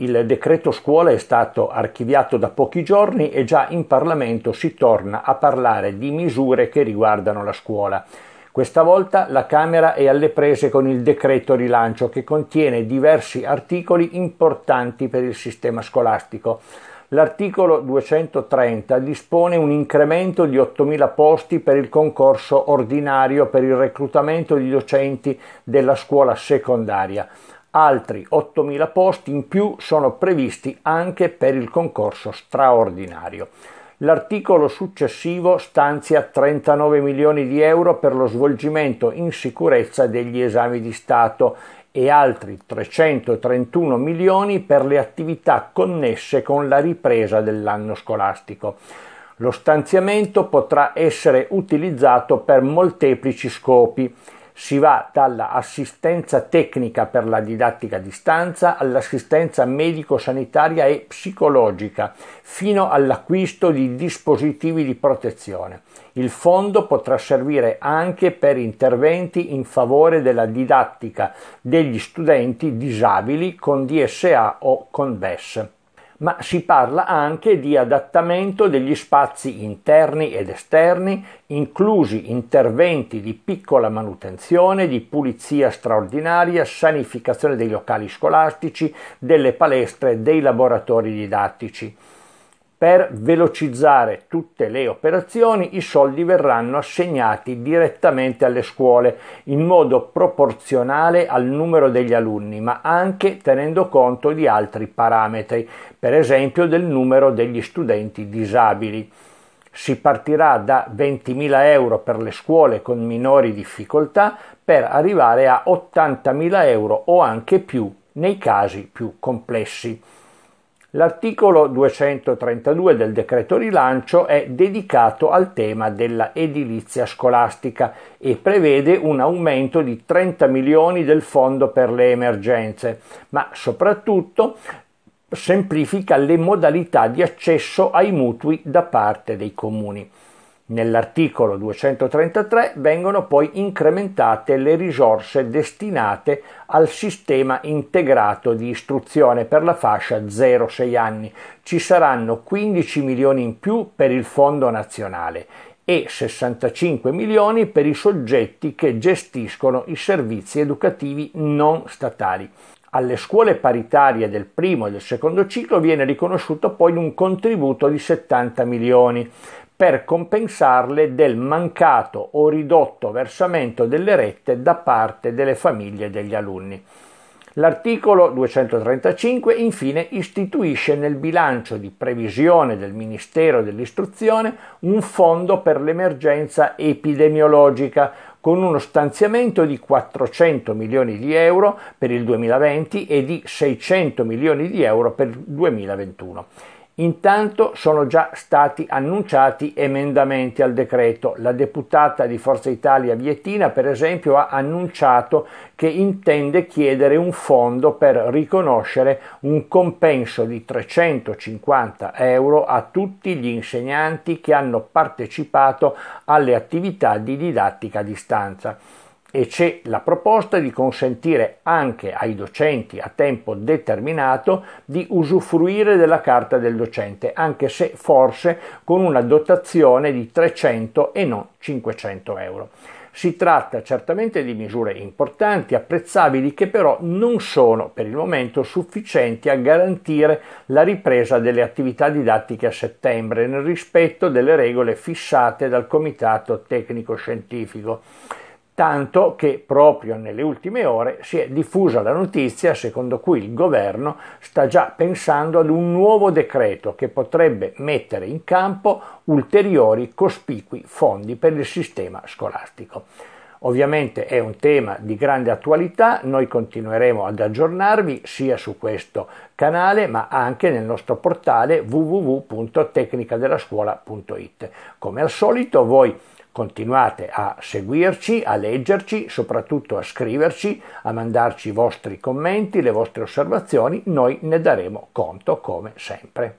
Il decreto scuola è stato archiviato da pochi giorni e già in Parlamento si torna a parlare di misure che riguardano la scuola. Questa volta la Camera è alle prese con il decreto rilancio che contiene diversi articoli importanti per il sistema scolastico. L'articolo 230 dispone un incremento di 8.000 posti per il concorso ordinario per il reclutamento di docenti della scuola secondaria. Altri 8.000 posti in più sono previsti anche per il concorso straordinario. L'articolo successivo stanzia 39 milioni di euro per lo svolgimento in sicurezza degli esami di Stato e altri 331 milioni per le attività connesse con la ripresa dell'anno scolastico. Lo stanziamento potrà essere utilizzato per molteplici scopi si va dall'assistenza tecnica per la didattica a distanza all'assistenza medico-sanitaria e psicologica, fino all'acquisto di dispositivi di protezione. Il fondo potrà servire anche per interventi in favore della didattica degli studenti disabili con DSA o con BES ma si parla anche di adattamento degli spazi interni ed esterni, inclusi interventi di piccola manutenzione, di pulizia straordinaria, sanificazione dei locali scolastici, delle palestre, dei laboratori didattici. Per velocizzare tutte le operazioni i soldi verranno assegnati direttamente alle scuole in modo proporzionale al numero degli alunni, ma anche tenendo conto di altri parametri, per esempio del numero degli studenti disabili. Si partirà da 20.000 euro per le scuole con minori difficoltà per arrivare a 80.000 euro o anche più nei casi più complessi. L'articolo 232 del decreto rilancio è dedicato al tema della edilizia scolastica e prevede un aumento di 30 milioni del fondo per le emergenze, ma soprattutto semplifica le modalità di accesso ai mutui da parte dei comuni. Nell'articolo 233 vengono poi incrementate le risorse destinate al sistema integrato di istruzione per la fascia 0-6 anni. Ci saranno 15 milioni in più per il Fondo nazionale e 65 milioni per i soggetti che gestiscono i servizi educativi non statali. Alle scuole paritarie del primo e del secondo ciclo viene riconosciuto poi un contributo di 70 milioni per compensarle del mancato o ridotto versamento delle rette da parte delle famiglie degli alunni. L'articolo 235 infine istituisce nel bilancio di previsione del Ministero dell'Istruzione un fondo per l'emergenza epidemiologica con uno stanziamento di 400 milioni di euro per il 2020 e di 600 milioni di euro per il 2021. Intanto sono già stati annunciati emendamenti al decreto. La deputata di Forza Italia Viettina, per esempio, ha annunciato che intende chiedere un fondo per riconoscere un compenso di 350 euro a tutti gli insegnanti che hanno partecipato alle attività di didattica a distanza e c'è la proposta di consentire anche ai docenti a tempo determinato di usufruire della carta del docente, anche se forse con una dotazione di 300 e non 500 euro. Si tratta certamente di misure importanti, apprezzabili, che però non sono per il momento sufficienti a garantire la ripresa delle attività didattiche a settembre, nel rispetto delle regole fissate dal Comitato Tecnico Scientifico tanto che proprio nelle ultime ore si è diffusa la notizia secondo cui il governo sta già pensando ad un nuovo decreto che potrebbe mettere in campo ulteriori cospicui fondi per il sistema scolastico. Ovviamente è un tema di grande attualità, noi continueremo ad aggiornarvi sia su questo canale ma anche nel nostro portale www.tecnicadellascuola.it. Come al solito voi continuate a seguirci, a leggerci, soprattutto a scriverci, a mandarci i vostri commenti, le vostre osservazioni, noi ne daremo conto come sempre.